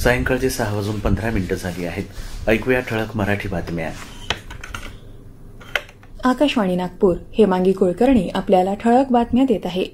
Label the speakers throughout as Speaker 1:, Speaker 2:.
Speaker 1: सायंकाळचे सहा वाजून पंधरा मिनिटं झाली आहेत ऐकूया ठळक मराठी बातम्या आकाशवाणी नागपूर हेमांगी कुलकर्णी आपल्याला ठळक बातम्या देत आहे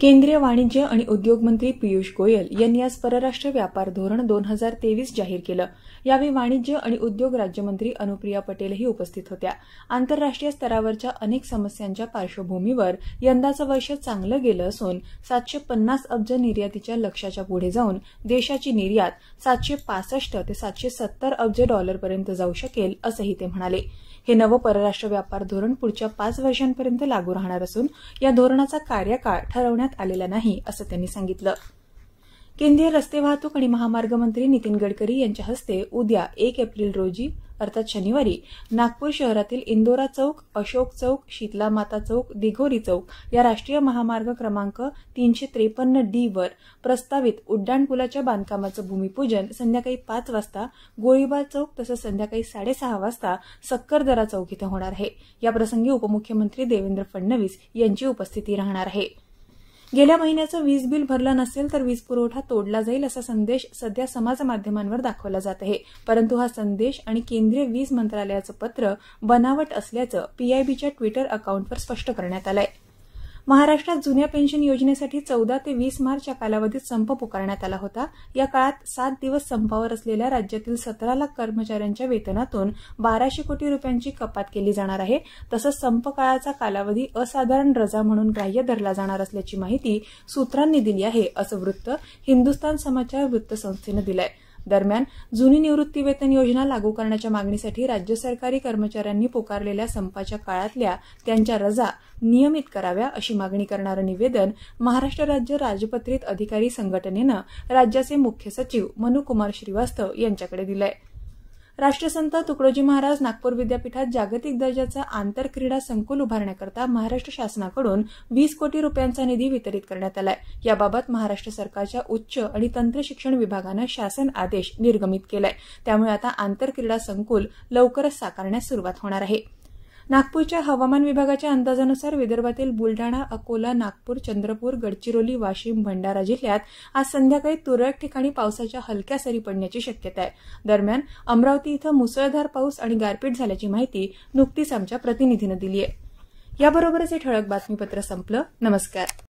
Speaker 1: केंद्रीय वाणिज्य आणि उद्योग मंत्री पियुष गोयल यांनी आज परराष्ट्र व्यापार धोरण दोन हजार तेवीस जाहीर केलं यावेळी वाणिज्य आणि उद्योग राज्यमंत्री अनुप्रिया पटेलही उपस्थित होत्या आंतरराष्ट्रीय स्तरावरच्या अनेक समस्यांच्या पार्श्वभूमीवर यंदाचं वर्ष चांगलं गेलं असून सातशे पन्नास अब्ज निर्यातीच्या लक्ष्याच्या पुढे जाऊन देशाची निर्यात सातशे पासष्ट ते सातशे सत्तर अब्ज डॉलरपर्यंत जाऊ शकेल असंही ते म्हणाले हे नवं परराष्ट्र व्यापार धोरण पुढच्या पाच वर्षांपर्यंत लागू राहणार असून या धोरणाचा कार्यकाळ ठरवण्यात करण्यात आलेला नाही असं त्यांनी सांगितलं केंद्रीय रस्ते वाहतूक आणि महामार्ग मंत्री नितीन गडकरी यांच्या हस्ते उद्या एक एप्रिल रोजी अर्थात शनिवारी नागपूर शहरातील इंदोरा चौक अशोक चौक शीतला माता चौक दिघोरी चौक या राष्ट्रीय महामार्ग क्रमांक तीनशे त्रेपन्न डी वर प्रस्तावित उड्डाणपुलाच्या बांधकामाचं भूमिपूजन संध्याकाळी पाच वाजता गोळीबार चौक तसंच संध्याकाळी साडेसहा वाजता सक्करदरा चौक इथं होणार आहे याप्रसंगी उपमुख्यमंत्री देवेंद्र फडणवीस यांची उपस्थिती राहणार आहे गेल्या महिन्याचं वीज बिल भरलं नसेल तर वीज पुरवठा तोडला जाईल असा संदेश सध्या समाज माध्यमांवर दाखवला जात आहे परंतु हा संदेश आणि केंद्रीय वीज मंत्रालयाचं पत्र बनावट असल्याचं पीआयबीच्या ट्विटर अकाउंटवर स्पष्ट करण्यात आलं आहे महाराष्ट्रात जुन्या पेन्शन योजनेसाठी चौदा ते वीस मार्च या कालावधीत संप पुकारण्यात आला होता या काळात सात दिवस संपावर असलेल्या राज्यातील सतरा लाख कर्मचाऱ्यांच्या वेतनातून बाराशे कोटी रुपयांची कपात केली जाणार आहे तसंच संप काळाचा कालावधी असाधारण रजा म्हणून ग्राह्य धरला जाणार असल्याची माहिती सूत्रांनी दिली आहे असं वृत्त हिंदुस्तान समाचार वृत्तसंस्थेनं दिलं आहे दरम्यान जुनी निवृत्तीवेतन योजना लागू करण्याच्या मागणीसाठी राज्य सरकारी कर्मचाऱ्यांनी पुकारलेल्या संपाच्या काळातल्या त्यांच्या रजा नियमित कराव्या अशी मागणी करणारं निवेदन महाराष्ट्र राज्य राजपत्रित अधिकारी संघटनेनं राज्याचे मुख्य सचिव मनुकुमार श्रीवास्तव यांच्याकडे दिलं आहे राष्ट्रसंत तुकडोजी महाराज नागपूर विद्यापीठात जागतिक दर्जाचा आंतर क्रीडा संकुल उभारण्याकरता महाराष्ट्र शासनाकडून वीस कोटी रुपयांचा निधी वितरित करण्यात आलाय याबाबत महाराष्ट्र सरकारच्या उच्च आणि तंत्र शिक्षण विभागानं शासन आदेश निर्गमित केलाय त्यामुळे आता आंतर संकुल लवकरच साकारण्यास सुरुवात होणार आहे नागपूरच्या हवामान विभागाच्या अंदाजानुसार विदर्भातील बुलढाणा अकोला नागपूर चंद्रपूर गडचिरोली वाशिम भंडारा जिल्ह्यात आज संध्याकाळी तुरळक ठिकाणी पावसाच्या हलक्या सरी पडण्याची शक्यता आहे दरम्यान अमरावती इथं मुसळधार पाऊस आणि गारपीट झाल्याची माहिती नुकतीच आमच्या प्रतिनिधीनं दिली आहे याबरोबरच हे ठळक बातमीपत्र संपलं नमस्कार